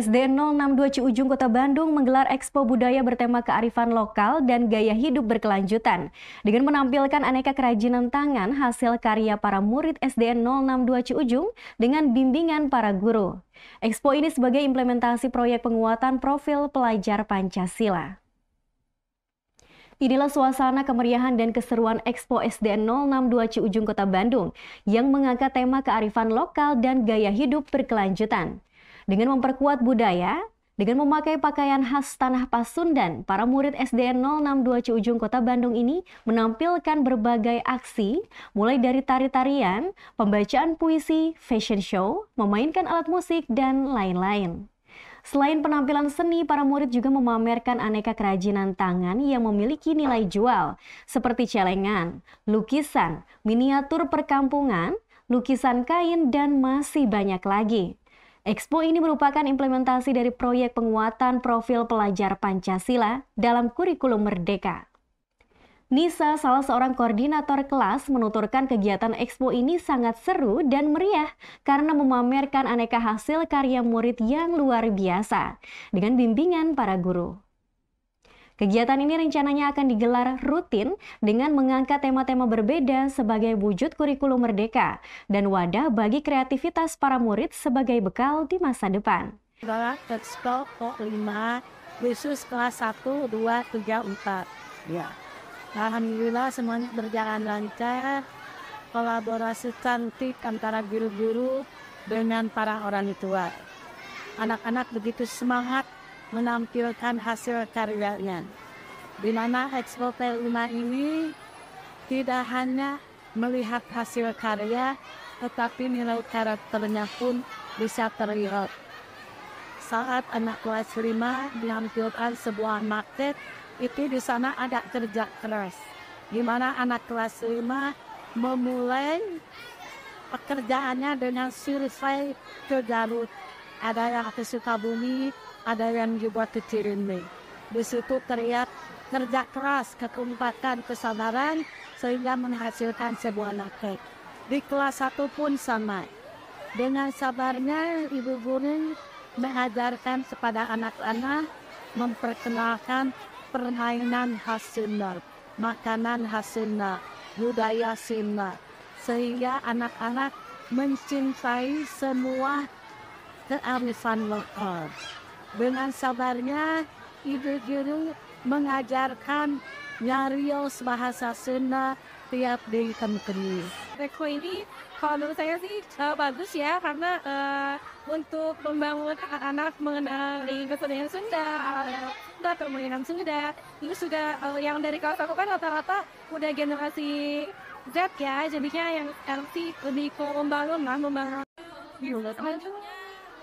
SD 062 Ciujung Kota Bandung menggelar Expo budaya bertema kearifan lokal dan gaya hidup berkelanjutan dengan menampilkan aneka kerajinan tangan hasil karya para murid SD 062 Ciujung dengan bimbingan para guru. Expo ini sebagai implementasi proyek penguatan profil pelajar Pancasila. Inilah suasana kemeriahan dan keseruan Expo SDN 062 Ciujung Kota Bandung yang mengangkat tema kearifan lokal dan gaya hidup berkelanjutan. Dengan memperkuat budaya, dengan memakai pakaian khas tanah Pasundan, para murid SDN 062 Ciujung Kota Bandung ini menampilkan berbagai aksi, mulai dari tari-tarian, pembacaan puisi, fashion show, memainkan alat musik, dan lain-lain. Selain penampilan seni, para murid juga memamerkan aneka kerajinan tangan yang memiliki nilai jual, seperti celengan, lukisan, miniatur perkampungan, lukisan kain, dan masih banyak lagi. Expo ini merupakan implementasi dari proyek penguatan profil pelajar Pancasila dalam kurikulum Merdeka. Nisa, salah seorang koordinator kelas, menuturkan kegiatan Expo ini sangat seru dan meriah karena memamerkan aneka hasil karya murid yang luar biasa dengan bimbingan para guru. Kegiatan ini rencananya akan digelar rutin dengan mengangkat tema-tema berbeda sebagai wujud kurikulum merdeka dan wadah bagi kreativitas para murid sebagai bekal di masa depan. Ekspor 5, khusus kelas 1, 2, 3, 4. Ya. Alhamdulillah semuanya berjalan lancar. Kolaborasi cantik antara guru-guru dengan para orang tua. Anak-anak begitu semangat menampilkan hasil karyanya. Di mana Expo Peluna ini tidak hanya melihat hasil karya, tetapi nilai karakternya pun bisa terlihat. Saat anak kelas 5 menampilkan sebuah market, itu di sana ada kerja keras. Di mana anak kelas 5 memulai pekerjaannya dengan survei ke Garut ada yang ke Sukabumi, ada yang juga kecilin nih. Di situ terlihat kerja keras, kekompakan, kesabaran, sehingga menghasilkan sebuah naskah. Di kelas satu pun sama. Dengan sabarnya, ibu guru mengajarkan kepada anak-anak memperkenalkan permainan khas Sunda, makanan khas Sunda, budaya Sunda, sehingga anak-anak mencintai semua kearifan lokal. Dengan sabarnya, Ibu Guru mengajarkan nyarios bahasa Sunda tiap di kampung. Reko ini kalau menurut saya sih uh, bagus ya karena uh, untuk membangun anak-anak mengenali kesenian Sunda, Sunda, eh, permainan Sunda itu sudah uh, yang dari kalau aku kan rata-rata udah generasi Z ya jadinya yang LC lebih ke membangun lah membangun. Iya, kan?